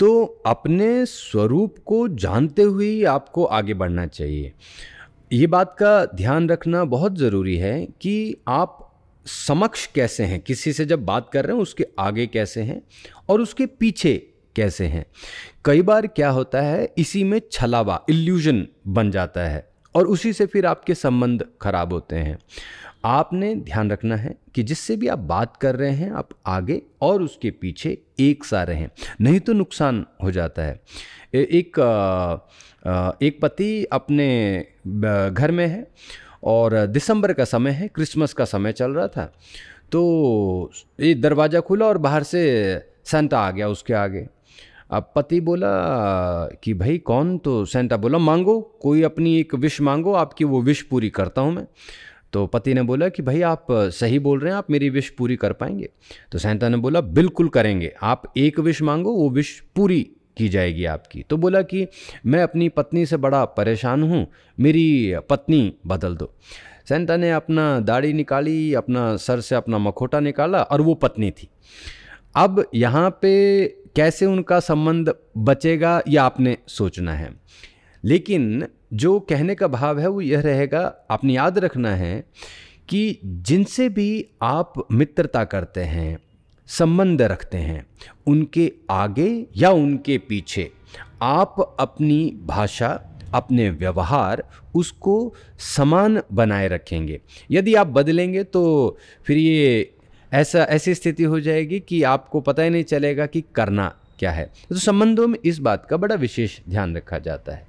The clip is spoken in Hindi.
तो अपने स्वरूप को जानते हुए ही आपको आगे बढ़ना चाहिए ये बात का ध्यान रखना बहुत ज़रूरी है कि आप समक्ष कैसे हैं किसी से जब बात कर रहे हैं उसके आगे कैसे हैं और उसके पीछे कैसे हैं कई बार क्या होता है इसी में छलावा इल्यूजन बन जाता है और उसी से फिर आपके संबंध खराब होते हैं आपने ध्यान रखना है कि जिससे भी आप बात कर रहे हैं आप आगे और उसके पीछे एक सा रहें नहीं तो नुकसान हो जाता है एक एक पति अपने घर में है और दिसंबर का समय है क्रिसमस का समय चल रहा था तो ये दरवाज़ा खुला और बाहर से सेंटा आ गया उसके आगे अब पति बोला कि भाई कौन तो सेंटा बोला मांगो कोई अपनी एक विश मांगो आपकी वो विश पूरी करता हूँ मैं तो पति ने बोला कि भाई आप सही बोल रहे हैं आप मेरी विश पूरी कर पाएंगे तो सैंता ने बोला बिल्कुल करेंगे आप एक विश मांगो वो विश पूरी की जाएगी आपकी तो बोला कि मैं अपनी पत्नी से बड़ा परेशान हूँ मेरी पत्नी बदल दो सेंटा ने अपना दाढ़ी निकाली अपना सर से अपना मखोटा निकाला और वो पत्नी थी अब यहाँ पे कैसे उनका संबंध बचेगा यह आपने सोचना है लेकिन जो कहने का भाव है वो यह रहेगा आपने याद रखना है कि जिनसे भी आप मित्रता करते हैं संबंध रखते हैं उनके आगे या उनके पीछे आप अपनी भाषा अपने व्यवहार उसको समान बनाए रखेंगे यदि आप बदलेंगे तो फिर ये ऐसा ऐसी स्थिति हो जाएगी कि आपको पता ही नहीं चलेगा कि करना क्या है तो संबंधों में इस बात का बड़ा विशेष ध्यान रखा जाता है